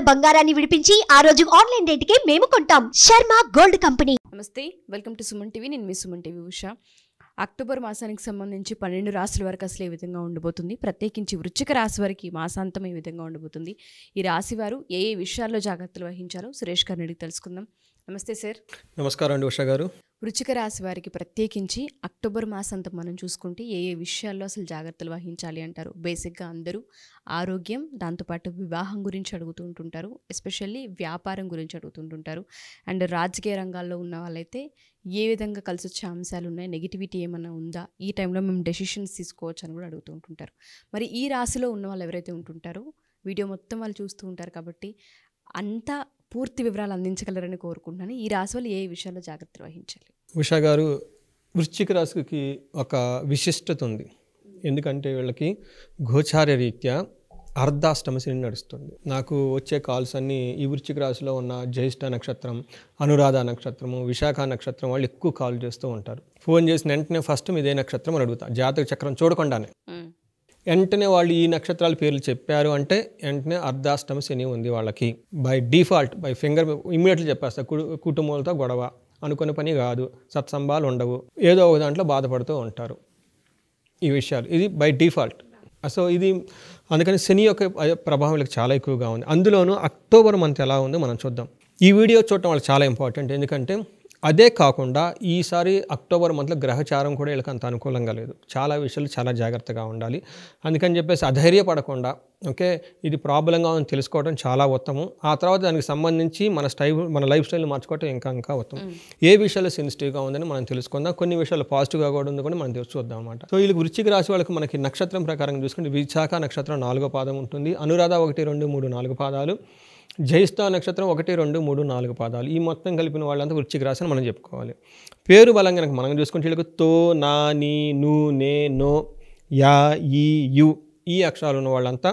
ఉన్న బంగారాన్ని విడిపించి ఆ రోజు ఆన్లైన్ రేటుకే మేము కొంటాం శర్మ గోల్డ్ కంపెనీ నమస్తే వెల్కమ్ టు సుమన్ టీవీ నేను మీ సుమన్ టీవీ ఉషా అక్టోబర్ మాసానికి సంబంధించి పన్నెండు రాశుల వరకు అసలు ఈ విధంగా ఉండబోతుంది ప్రత్యేకించి వృచ్చిక రాశి వారికి మాసాంతం ఈ విధంగా ఉండబోతుంది ఈ రాశి వారు ఏ ఏ విషయాల్లో జాగ్రత్తలు వహించాలో సురేష్ గారిని తెలుసుకుందాం నమస్తే సార్ నమస్కారం అండి ఉషా గారు వృచిక రాశి వారికి ప్రత్యేకించి అక్టోబర్ మాసంతో మనం చూసుకుంటే ఏ ఏ విషయాల్లో అసలు జాగ్రత్తలు వహించాలి అంటారు బేసిక్గా అందరూ ఆరోగ్యం దాంతోపాటు వివాహం గురించి అడుగుతుంటుంటారు ఎస్పెషల్లీ వ్యాపారం గురించి అడుగుతుంటుంటారు అండ్ రాజకీయ రంగాల్లో ఉన్న వాళ్ళైతే ఏ విధంగా కలిసి వచ్చే అంశాలు ఉన్నాయి నెగిటివిటీ ఏమైనా ఉందా ఈ టైంలో మేము డెసిషన్స్ తీసుకోవచ్చు అని కూడా అడుగుతూ ఉంటుంటారు మరి ఈ రాశిలో ఉన్న వాళ్ళు ఎవరైతే ఉంటుంటారో వీడియో మొత్తం వాళ్ళు చూస్తూ ఉంటారు కాబట్టి అంతా పూర్తి వివరాలు అందించగలరని కోరుకుంటున్నాను ఈ రాశి వాళ్ళు ఏ విషయాల్లో జాగ్రత్త వహించాలి ఉషా గారు వృశ్చిక రాశికి ఒక విశిష్టత ఉంది ఎందుకంటే వీళ్ళకి గోచార్య రీత్యా అర్ధాష్టమ శని నడుస్తుంది నాకు వచ్చే కాల్స్ అన్నీ ఈ వృశ్చిక రాశిలో ఉన్న జ్యేష్ఠ నక్షత్రం అనురాధ నక్షత్రము విశాఖ నక్షత్రం వాళ్ళు ఎక్కువ కాల్ చేస్తూ ఉంటారు ఫోన్ చేసిన వెంటనే ఫస్ట్ ఇదే నక్షత్రం అని అడుగుతా జాతక చక్రం చూడకుండానే వెంటనే వాళ్ళు ఈ నక్షత్రాల పేర్లు చెప్పారు అంటే వెంటనే అర్ధాష్టమ శని ఉంది వాళ్ళకి by default by finger immediately చెప్పేస్తారు కుటుంబంతో గొడవ అనుకునే పని కాదు సత్సంభాలు ఉండవు ఏదో ఒక దాంట్లో బాధపడుతూ ఉంటారు ఈ విషయాలు ఇది బై డిఫాల్ట్ సో ఇది అందుకని శని యొక్క ప్రభావం వీళ్ళకి చాలా ఎక్కువగా ఉంది అందులోనూ అక్టోబర్ మంత్ ఎలా ఉందో మనం చూద్దాం ఈ వీడియో చూడటం వాళ్ళకి చాలా ఇంపార్టెంట్ ఎందుకంటే అదే కాకుండా ఈసారి అక్టోబర్ మంత్లో గ్రహచారం కూడా వీళ్ళకి అంత అనుకూలంగా లేదు చాలా విషయాలు చాలా జాగ్రత్తగా ఉండాలి అందుకని చెప్పేసి అధైర్యపడకుండా ఓకే ఇది ప్రాబ్లంగా ఉందని తెలుసుకోవడం చాలా ఉత్తమం ఆ తర్వాత దానికి సంబంధించి మన స్టైల్ మన లైఫ్ స్టైల్ని మార్చుకోవటం ఇంకా ఇంకా ఉత్తమం ఏ విషయాలు సెన్సిటివ్గా ఉందని మనం తెలుసుకుందాం కొన్ని విషయాలు పాజిటివ్గా కూడా ఉంది కూడా మనం చూద్దాం అనమాట సో వీళ్ళకి వృచ్చిక రాశి వాళ్ళకి మనకి నక్షత్రం ప్రకారం చూసుకుంటే విశాఖ నక్షత్రం నాలుగో పాదం ఉంటుంది అనురాధ ఒకటి రెండు మూడు నాలుగు పాదాలు జ్యేష్ఠ నక్షత్రం ఒకటి రెండు మూడు నాలుగు పాదాలు ఈ మొత్తం కలిపిన వాళ్ళంతా వృచ్చిక రాశి అని మనం చెప్పుకోవాలి పేరు బలంగా మనం చూసుకుంటే వీళ్ళకి తో నా నీ నూ నే నో యా ఈ యు ఈ అక్షరాలు ఉన్న వాళ్ళంతా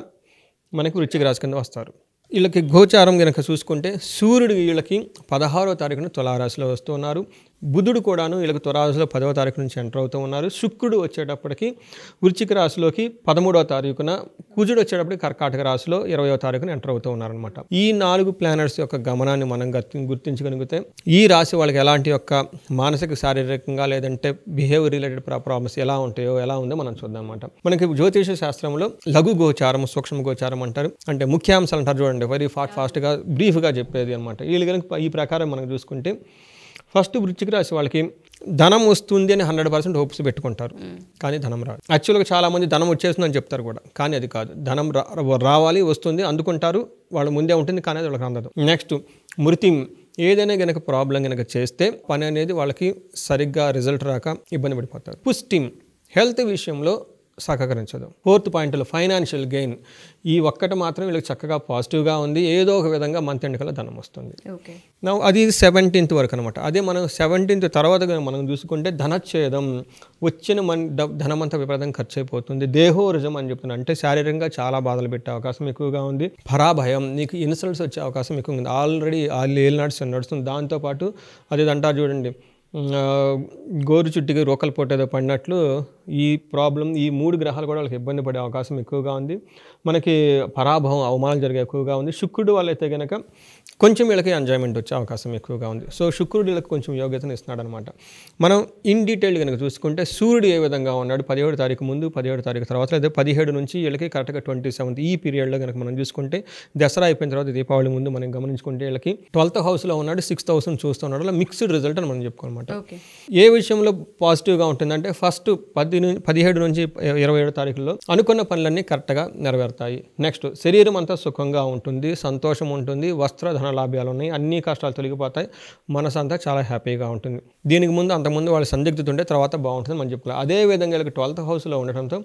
మనకి వృచ్చిక రాశి కింద వస్తారు వీళ్ళకి గోచారం కనుక చూసుకుంటే సూర్యుడు వీళ్ళకి పదహారో తారీఖున తులారాశిలో వస్తున్నారు బుధుడు కూడాను వీళ్ళకి తురాశిలో పదవ తారీఖు నుంచి ఎంటర్ అవుతూ ఉన్నారు శుక్రుడు వచ్చేటప్పటికి వృచ్చిక రాశిలోకి పదమూడవ తారీఖున కుజుడు వచ్చేటప్పటికి కర్కాటక రాశిలో ఇరవయో తారీఖున ఎంటర్ అవుతూ ఉన్నారనమాట ఈ నాలుగు ప్లానర్స్ యొక్క గమనాన్ని మనం గుర్తించగలిగితే ఈ రాశి వాళ్ళకి ఎలాంటి యొక్క మానసిక శారీరకంగా లేదంటే బిహేవియర్ రిలేటెడ్ ప్రాబ్లమ్స్ ఎలా ఉంటాయో ఎలా ఉందో మనం చూద్దాం అనమాట మనకి జ్యోతిష శాస్త్రంలో లఘు గోచారం సూక్ష్మ గోచారం అంటారు అంటే ముఖ్యాంశాలు అంటారు చూడండి వెరీ ఫాస్ట్ ఫాస్ట్గా బ్రీఫ్గా చెప్పేది అనమాట వీళ్ళు కనుక ఈ ప్రకారం మనం చూసుకుంటే ఫస్ట్ వృత్తికి రాసి వాళ్ళకి ధనం వస్తుంది అని హండ్రెడ్ పర్సెంట్ హోప్స్ పెట్టుకుంటారు కానీ ధనం రాదు యాక్చువల్గా చాలామంది ధనం వచ్చేస్తుందని చెప్తారు కూడా కానీ అది కాదు ధనం రావాలి వస్తుంది అందుకుంటారు వాళ్ళు ముందే ఉంటుంది కానీ అది వాళ్ళకి అందదు నెక్స్ట్ మృతి ఏదైనా కనుక ప్రాబ్లం కనుక చేస్తే పని అనేది వాళ్ళకి సరిగ్గా రిజల్ట్ రాక ఇబ్బంది పడిపోతారు పుష్టిం హెల్త్ విషయంలో సహకరించదు ఫోర్త్ పాయింట్లో ఫైనాన్షియల్ గెయిన్ ఈ ఒక్కటి మాత్రం వీళ్ళకి చక్కగా పాజిటివ్గా ఉంది ఏదో ఒక విధంగా మంత్ ఎండ్కలో ధనం వస్తుంది నా అది సెవెంటీన్త్ వరకు అనమాట అదే మనం సెవెంటీన్త్ తర్వాత మనం చూసుకుంటే ధనచ్ఛేదం వచ్చిన మన ధనమంతా విపరీతం ఖర్చు అయిపోతుంది దేహోరజం అని చెప్తున్నాను అంటే శారీరకంగా చాలా బాధలు పెట్టే అవకాశం ఎక్కువగా ఉంది పరాభయం నీకు ఇన్సల్ట్స్ వచ్చే అవకాశం ఎక్కువ ఉంది ఆల్రెడీ ఏళ్ళు నడుస్తుంది నడుస్తుంది దాంతోపాటు అది అంటారు చూడండి గోరు చుట్టుకి రోకల పొట్టేదో పడినట్లు ఈ ప్రాబ్లం ఈ మూడు గ్రహాలు కూడా వాళ్ళకి ఇబ్బంది పడే అవకాశం ఎక్కువగా ఉంది మనకి పరాభవం అవమానాలు జరిగే ఎక్కువగా ఉంది శుక్రుడు వాళ్ళైతే కనుక కొంచెం వీళ్ళకి ఎంజాయ్మెంట్ వచ్చే అవకాశం ఎక్కువగా ఉంది సో శుక్రుడు వీళ్ళకి కొంచెం యోగ్యతను ఇస్తున్నాడు అనమాట మనం ఇన్ డీటెయిల్ కనుక చూసుకుంటే సూర్యుడు ఏ విధంగా ఉన్నాడు పదిహేడు తారీఖు ముందు పదిహేడు తారీఖు తర్వాత లేదా పదిహేడు నుంచి వీళ్ళకి కరెక్ట్గా ట్వంటీ సెవెంత్ ఈ పీరియడ్లో కనుక మనం చూసుకుంటే దసరా అయిపోయిన తర్వాత దీపావళి ముందు మనం గమనించుకుంటే వీళ్ళకి ట్వెల్త్ హౌస్లో ఉన్నాడు సిక్స్త్ హౌస్ చూస్తున్నాడు అలా మిక్స్డ్ రిజల్ట్ అని మనం చెప్పుకోనమాట ఏ విషయంలో పాజిటివ్గా ఉంటుందంటే ఫస్ట్ పది పదిహేడు నుంచి ఇరవై ఏడు తారీఖుల్లో అనుకున్న పనులన్నీ కరెక్ట్గా నెరవేరుతాయి ఏర్పడతాయి నెక్స్ట్ శరీరం అంతా సుఖంగా ఉంటుంది సంతోషం ఉంటుంది వస్త్ర ధన లాభ్యాలు ఉన్నాయి అన్ని కష్టాలు తొలగిపోతాయి మనసు అంతా చాలా హ్యాపీగా ఉంటుంది దీనికి ముందు అంతకుముందు వాళ్ళు సందిగ్ధత ఉంటే తర్వాత బాగుంటుంది మనం చెప్పుకోవాలి అదేవిధంగా వీళ్ళకి ట్వెల్త్ హౌస్లో ఉండటంతో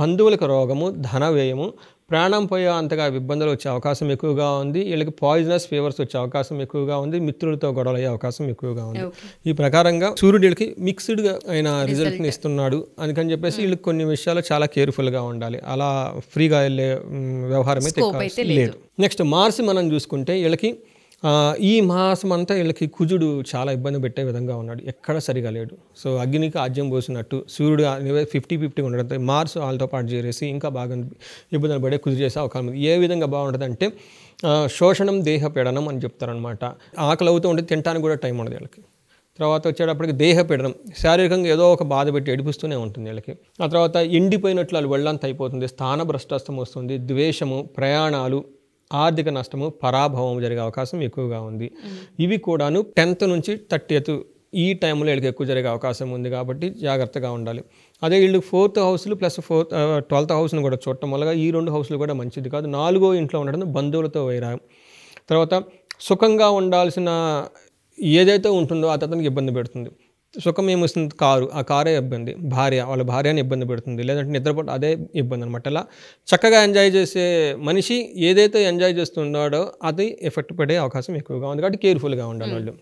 బంధువులకు రోగము ధన వ్యయము ప్రాణం పోయే అంతగా ఇబ్బందులు వచ్చే అవకాశం ఎక్కువగా ఉంది వీళ్ళకి పాయిజనస్ ఫీవర్స్ వచ్చే అవకాశం ఎక్కువగా ఉంది మిత్రులతో గొడవలు అయ్యే అవకాశం ఎక్కువగా ఉంది ఈ ప్రకారంగా సూర్యుడికి మిక్స్డ్గా ఆయన రిజల్ట్ని ఇస్తున్నాడు అందుకని చెప్పేసి hmm. వీళ్ళకి కొన్ని విషయాలు చాలా కేర్ఫుల్గా ఉండాలి అలా ఫ్రీగా వెళ్ళే వ్యవహారం అయితే లేదు నెక్స్ట్ మార్స్ మనం చూసుకుంటే వీళ్ళకి ఈ మాసం అంతా వీళ్ళకి కుజుడు చాలా ఇబ్బంది పెట్టే విధంగా ఉన్నాడు ఎక్కడ సరిగా లేడు సో అగ్నికి ఆజ్యం పోసినట్టు సూర్యుడు ఫిఫ్టీ ఫిఫ్టీ ఉండడంతో మార్స్ వాళ్ళతో పాటు చేరేసి ఇంకా బాగా ఇబ్బందులు పడే కుజు చేసే అవకాశం ఉంది ఏ విధంగా బాగుంటుందంటే శోషణం దేహ పీడనం అని చెప్తారనమాట ఆకలి అవుతూ ఉంటే తినడానికి కూడా టైం ఉండదు వీళ్ళకి తర్వాత వచ్చేటప్పటికి దేహ పీడనం శారీరకంగా ఏదో ఒక బాధ పెట్టి ఎడిపిస్తూనే ఉంటుంది వీళ్ళకి ఆ తర్వాత ఎండిపోయినట్లు వాళ్ళు వెళ్ళంత అయిపోతుంది స్థాన భ్రష్టాస్తం వస్తుంది ద్వేషము ప్రయాణాలు ఆర్థిక నష్టము పరాభవం జరిగే అవకాశం ఎక్కువగా ఉంది ఇవి కూడాను టెన్త్ నుంచి థర్టీత్ ఈ టైంలో వీళ్ళకి ఎక్కువ జరిగే అవకాశం ఉంది కాబట్టి జాగ్రత్తగా ఉండాలి అదే వీళ్ళు ఫోర్త్ హౌస్లు ప్లస్ ఫోర్త్ ట్వెల్త్ హౌస్ను కూడా చూడటం వల్ల ఈ రెండు హౌస్లు కూడా మంచిది కాదు నాలుగో ఇంట్లో ఉండడం బంధువులతో వైరాగం తర్వాత సుఖంగా ఉండాల్సిన ఏదైతే ఉంటుందో అతనికి ఇబ్బంది పెడుతుంది సుఖం ఏమొస్తుంది కారు ఆ కారే ఇబ్బంది భార్య వాళ్ళ భార్యని ఇబ్బంది పెడుతుంది లేదంటే నిద్రపోట అదే ఇబ్బంది అనమాట అలా చక్కగా ఎంజాయ్ చేసే మనిషి ఏదైతే ఎంజాయ్ చేస్తున్నాడో అది ఎఫెక్ట్ పడే అవకాశం ఎక్కువగా ఉంది కాబట్టి కేర్ఫుల్గా ఉండాలి వాళ్ళు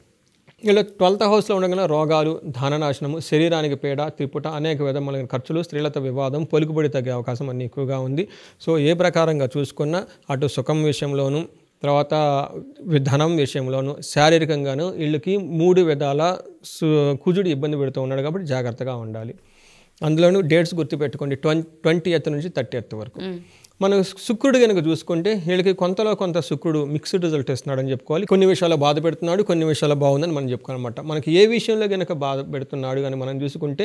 ఇలా ట్వెల్త్ హౌస్లో ఉండగల రోగాలు ధననాశనము శరీరానికి పేడ త్రిపుట అనేక విధములైన ఖర్చులు స్త్రీలతో వివాదం పొలుకుబడి తగ్గే అవకాశం అన్ని ఎక్కువగా ఉంది సో ఏ ప్రకారంగా చూసుకున్నా అటు సుఖం విషయంలోనూ తర్వాత ధనం విషయంలోను శారీరకంగాను వీళ్ళకి మూడు విధాల కుజుడు ఇబ్బంది పెడుతూ ఉన్నాడు కాబట్టి జాగ్రత్తగా ఉండాలి అందులోనూ డేట్స్ గుర్తుపెట్టుకోండి ట్వంటీ ట్వంటీ ఎత్ నుంచి థర్టీ ఎత్ వరకు మనం శుక్రుడు కనుక చూసుకుంటే వీళ్ళకి కొంతలో కొంత శుక్రుడు మిక్స్డ్ రిజల్ట్ ఇస్తున్నాడని చెప్పుకోవాలి కొన్ని విషయాలు బాధ పెడుతున్నాడు కొన్ని విషయాలు బాగుందని మనం చెప్పుకోవాలన్నమాట మనకి ఏ విషయంలో కనుక బాధ పెడుతున్నాడు కానీ మనం చూసుకుంటే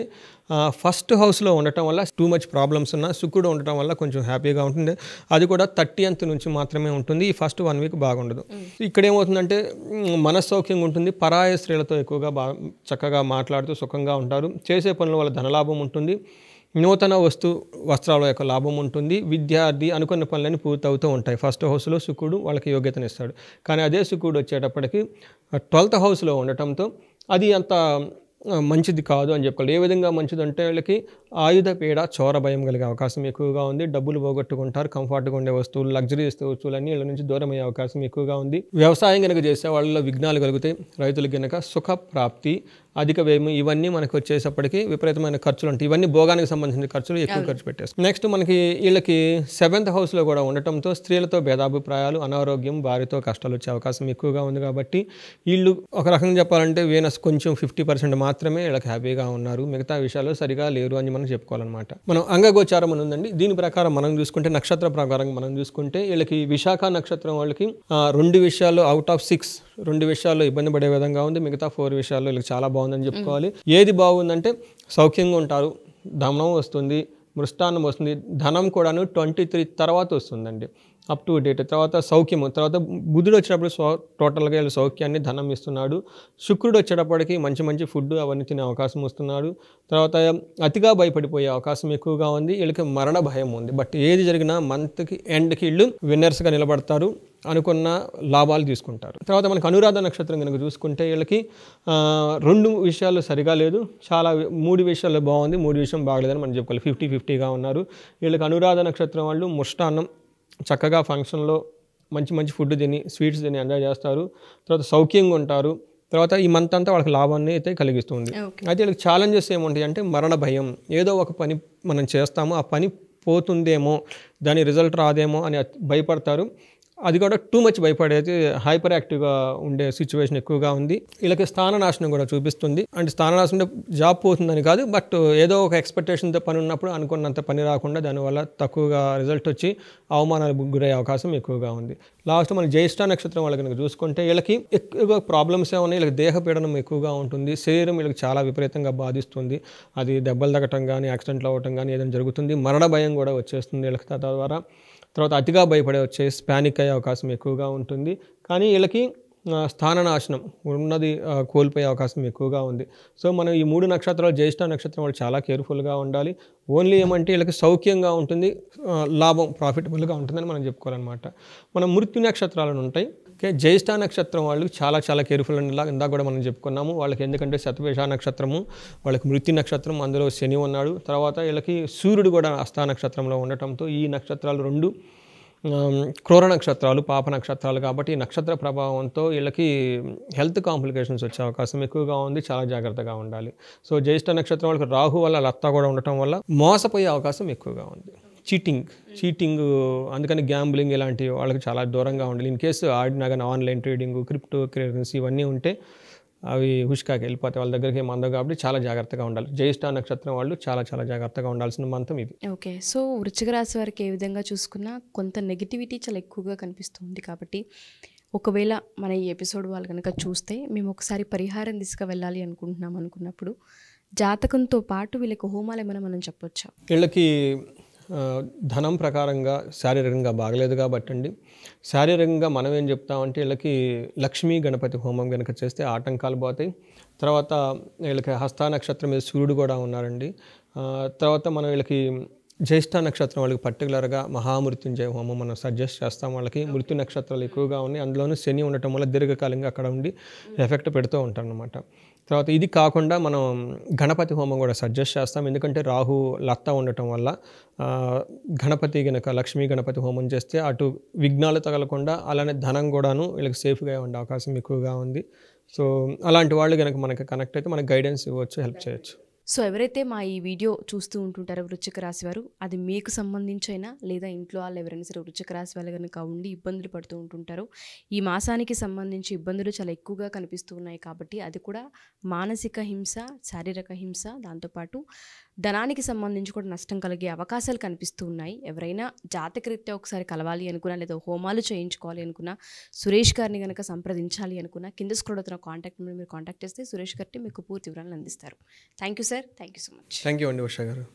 ఫస్ట్ హౌస్లో ఉండటం వల్ల టూ మచ్ ప్రాబ్లమ్స్ ఉన్న శుక్రుడు ఉండటం వల్ల కొంచెం హ్యాపీగా ఉంటుంది అది కూడా థర్టీ అంత్ నుంచి మాత్రమే ఉంటుంది ఈ ఫస్ట్ వన్ వీక్ బాగుండదు hmm. ఇక్కడ ఏమవుతుందంటే మనస్సౌక్యంగా ఉంటుంది పరాయ స్త్రీలతో ఎక్కువగా బాగా చక్కగా మాట్లాడుతూ సుఖంగా ఉంటారు చేసే పనుల వల్ల ధనలాభం ఉంటుంది నూతన వస్తు వస్త్రాల యొక్క లాభం ఉంటుంది విద్యార్థి అనుకున్న పనులన్నీ పూర్తవుతూ ఉంటాయి ఫస్ట్ హౌస్లో శుకుడు వాళ్ళకి యోగ్యతనిస్తాడు కానీ అదే శుకుడు వచ్చేటప్పటికి ట్వెల్త్ హౌస్లో ఉండటంతో అది అంత మంచిది కాదు అని చెప్పాలి ఏ విధంగా మంచిది అంటే వీళ్ళకి ఆయుధ పీడ చోర భయం కలిగే అవకాశం ఎక్కువగా ఉంది డబ్బులు పోగొట్టుకుంటారు కంఫర్ట్గా ఉండే వస్తువులు లగ్జరీ వస్తువులు అన్ని వీళ్ళ నుంచి దూరం అయ్యే అవకాశం ఎక్కువగా ఉంది వ్యవసాయం కనుక చేసే వాళ్ళలో విఘ్నాలు కలుగుతాయి రైతులు కనుక సుఖ ప్రాప్తి అధిక వ్యయం ఇవన్నీ మనకు వచ్చేసప్పటికి విపరీతమైన ఖర్చులు ఉంటాయి ఇవన్నీ భోగానికి సంబంధించిన ఖర్చులు ఎక్కువ ఖర్చు పెట్టేస్తాం నెక్స్ట్ మనకి వీళ్ళకి సెవెంత్ హౌస్లో కూడా ఉండటంతో స్త్రీలతో భేదాభిప్రాయాలు అనారోగ్యం వారితో కష్టాలు వచ్చే అవకాశం ఎక్కువగా ఉంది కాబట్టి వీళ్ళు ఒక రకంగా చెప్పాలంటే వీనస్ కొంచెం ఫిఫ్టీ పర్సెంట్ మాత్రమే వీళ్ళకి హ్యాపీగా ఉన్నారు మిగతా విషయాలు సరిగా లేరు అని మనం చెప్పుకోవాలన్నమాట మనం అంగగోచారం అని ఉందండి దీని ప్రకారం మనం చూసుకుంటే నక్షత్ర ప్రకారం మనం చూసుకుంటే వీళ్ళకి విశాఖ నక్షత్రం వాళ్ళకి రెండు విషయాలు అవుట్ ఆఫ్ సిక్స్ రెండు విషయాల్లో ఇబ్బంది పడే విధంగా ఉంది మిగతా ఫోర్ విషయాల్లో వీళ్ళకి చాలా బాగుంది బాగుందని చెప్పుకోవాలి ఏది బాగుందంటే సౌఖ్యంగా ఉంటారు ధనం వస్తుంది మృష్టాన్నం వస్తుంది ధనం కూడాను ట్వంటీ త్రీ తర్వాత వస్తుందండి అప్ టు డేట్ తర్వాత సౌఖ్యము తర్వాత బుధుడు వచ్చినప్పుడు స్వ టోటల్గా వీళ్ళు సౌఖ్యాన్ని ధనం ఇస్తున్నాడు శుక్రుడు వచ్చేటప్పటికి మంచి మంచి ఫుడ్ అవన్నీ తినే అవకాశం వస్తున్నాడు తర్వాత అతిగా భయపడిపోయే అవకాశం ఎక్కువగా ఉంది వీళ్ళకి మరణ భయం ఉంది బట్ ఏది జరిగినా మంత్కి ఎండ్కి వీళ్ళు విన్నర్స్గా నిలబడతారు అనుకున్న లాభాలు తీసుకుంటారు తర్వాత మనకు అనురాధ నక్షత్రం కనుక చూసుకుంటే వీళ్ళకి రెండు విషయాలు సరిగా లేదు చాలా మూడు విషయాలు బాగుంది మూడు విషయం బాగలేదని మనం చెప్పుకోవాలి ఫిఫ్టీ ఫిఫ్టీగా ఉన్నారు వీళ్ళకి అనురాధ నక్షత్రం వాళ్ళు ముష్టాన్నం చక్కగా ఫంక్షన్లో మంచి మంచి ఫుడ్ తిని స్వీట్స్ తిని ఎంజాయ్ చేస్తారు తర్వాత సౌఖ్యంగా ఉంటారు తర్వాత ఈ మంత్ అంతా వాళ్ళకి లాభాన్ని అయితే కలిగిస్తుంది అయితే వీళ్ళకి ఛాలెంజెస్ ఏముంటాయి అంటే మరణ భయం ఏదో ఒక పని మనం చేస్తామో ఆ పని పోతుందేమో దాని రిజల్ట్ రాదేమో అని భయపడతారు అది కూడా టూ మచ్ భయపడేది హైపర్ యాక్టివ్గా ఉండే సిచ్యువేషన్ ఎక్కువగా ఉంది వీళ్ళకి స్థాననాశనం కూడా చూపిస్తుంది అండ్ స్థాననాశనం జాబ్ పోతుందని కాదు బట్ ఏదో ఒక ఎక్స్పెక్టేషన్తో పని ఉన్నప్పుడు అనుకున్నంత పని రాకుండా దానివల్ల తక్కువగా రిజల్ట్ వచ్చి అవమానాలు గురయ్యే అవకాశం ఎక్కువగా ఉంది లాస్ట్ మన జ్యేష్ఠ నక్షత్రం వాళ్ళు కనుక చూసుకుంటే వీళ్ళకి ఎక్కువ ప్రాబ్లమ్స్ ఏమన్నా వీళ్ళకి దేహపీడనం ఎక్కువగా ఉంటుంది శరీరం వీళ్ళకి చాలా విపరీతంగా బాధిస్తుంది అది దెబ్బలు తగ్గటం కానీ యాక్సిడెంట్లు అవ్వటం కానీ ఏదైనా జరుగుతుంది మరణ భయం కూడా వచ్చేస్తుంది వీళ్ళకి తద్వారా తర్వాత అతిగా భయపడే వచ్చే స్పానిక్ అయ్యే అవకాశం ఎక్కువగా ఉంటుంది కానీ వీళ్ళకి స్థాన నాశనం ఉన్నది కోల్పోయే అవకాశం ఎక్కువగా ఉంది సో మనం ఈ మూడు నక్షత్రాలు జ్యేష్ఠ నక్షత్రం వాళ్ళు చాలా కేర్ఫుల్గా ఉండాలి ఓన్లీ ఏమంటే వీళ్ళకి సౌఖ్యంగా ఉంటుంది లాభం ప్రాఫిటబుల్గా ఉంటుందని మనం చెప్పుకోవాలన్నమాట మనం మృత్యు నక్షత్రాలను ఉంటాయి ఓకే జ్యేష్ఠ నక్షత్రం వాళ్ళు చాలా చాలా కేర్ఫుల్ ఉండేలా ఇందాక కూడా మనం చెప్పుకున్నాము వాళ్ళకి ఎందుకంటే శతవేష నక్షత్రము వాళ్ళకి మృత్యు నక్షత్రం అందులో శని ఉన్నాడు తర్వాత వీళ్ళకి సూర్యుడు కూడా అస్థా నక్షత్రంలో ఉండటంతో ఈ నక్షత్రాలు రెండు క్రూర నక్షత్రాలు పాప నక్షత్రాలు కాబట్టి నక్షత్ర ప్రభావంతో వీళ్ళకి హెల్త్ కాంప్లికేషన్స్ వచ్చే అవకాశం ఎక్కువగా ఉంది చాలా జాగ్రత్తగా ఉండాలి సో జ్యేష్ఠ నక్షత్రం వాళ్ళకి రాహు వల్ల లత్త కూడా ఉండటం వల్ల మోసపోయే అవకాశం ఎక్కువగా ఉంది చీటింగ్ చీటింగ్ అందుకని గ్యాంబ్లింగ్ ఇలాంటివి వాళ్ళకి చాలా దూరంగా ఉండాలి ఇన్ కేసు ఆడినా కానీ ఆన్లైన్ ట్రేడింగ్ క్రిప్టో కరెన్సీ ఇవన్నీ ఉంటే అవి హుష్కాకి వెళ్ళిపోతాయి వాళ్ళ దగ్గరికి మందం కాబట్టి చాలా జాగ్రత్తగా ఉండాలి జ్యేష్ఠ నక్షత్రం వాళ్ళు చాలా చాలా జాగ్రత్తగా ఉండాల్సిన మంతం ఇది ఓకే సో వృచ్చిక రాశి వారికి ఏ విధంగా చూసుకున్నా కొంత నెగిటివిటీ చాలా ఎక్కువగా కనిపిస్తుంది కాబట్టి ఒకవేళ మన ఈ ఎపిసోడ్ వాళ్ళు కనుక చూస్తే మేము ఒకసారి పరిహారం తీసుకు వెళ్ళాలి అనుకుంటున్నాం అనుకున్నప్పుడు జాతకంతో పాటు వీళ్ళకి హోమాలు ఏమైనా మనం చెప్పొచ్చా వీళ్ళకి ధనం ప్రకారంగా శారీరకంగా బాగలేదు కాబట్టి అండి శారీరకంగా మనం ఏం చెప్తామంటే వీళ్ళకి లక్ష్మీ గణపతి హోమం కనుక చేస్తే ఆటంకాలు పోతాయి తర్వాత వీళ్ళకి హస్తా నక్షత్రం మీద సూర్యుడు కూడా ఉన్నారండి తర్వాత మనం వీళ్ళకి జ్యేష్ఠ నక్షత్రం వాళ్ళకి పర్టికులర్గా మహామృత్యుంజయ హోమం మనం సజెస్ట్ చేస్తాం వాళ్ళకి మృత్యు నక్షత్రాలు ఎక్కువగా ఉన్నాయి అందులోనూ శని ఉండటం వల్ల దీర్ఘకాలంగా అక్కడ ఉండి ఎఫెక్ట్ పెడుతూ ఉంటారు తర్వాత ఇది కాకుండా మనం గణపతి హోమం కూడా సజెస్ట్ చేస్తాం ఎందుకంటే రాహు లత్త ఉండటం వల్ల గణపతి గనక లక్ష్మీ గణపతి హోమం చేస్తే అటు విఘ్నాలు తగలకుండా అలానే ధనం కూడాను వీళ్ళకి సేఫ్గా ఉండే అవకాశం ఎక్కువగా ఉంది సో అలాంటి వాళ్ళు కనుక మనకి కనెక్ట్ అయితే మనకు గైడెన్స్ ఇవ్వచ్చు హెల్ప్ చేయొచ్చు సో ఎవరైతే మా ఈ వీడియో చూస్తూ ఉంటుంటారో వృచ్చక రాశి వారు అది మీకు సంబంధించైనా లేదా ఇంట్లో వాళ్ళు ఎవరైనా సరే వృచ్చక రాశి వాళ్ళు కనుక ఉండి ఇబ్బందులు పడుతూ ఉంటుంటారు ఈ మాసానికి సంబంధించి ఇబ్బందులు చాలా ఎక్కువగా కనిపిస్తూ ఉన్నాయి కాబట్టి అది కూడా మానసిక హింస శారీరక హింస దాంతోపాటు ధనానికి సంబంధించి కూడా నష్టం కలిగే అవకాశాలు కనిపిస్తూ ఉన్నాయి ఎవరైనా జాతకరీత్యా ఒకసారి కలవాలి అనుకున్నా లేదా హోమాలు చేయించుకోవాలి అనుకున్నా సురేష్ గారిని కనుక సంప్రదించాలి అనుకున్నా కింద స్క్రోల్ అవుతున్న కాంటాక్ట్ మీరు కాంటాక్ట్ చేస్తే సురేష్ గారిని మీకు పూర్తి వివరాలను అందిస్తారు thank you sir thank you so much thank you అండి వర్ష గారు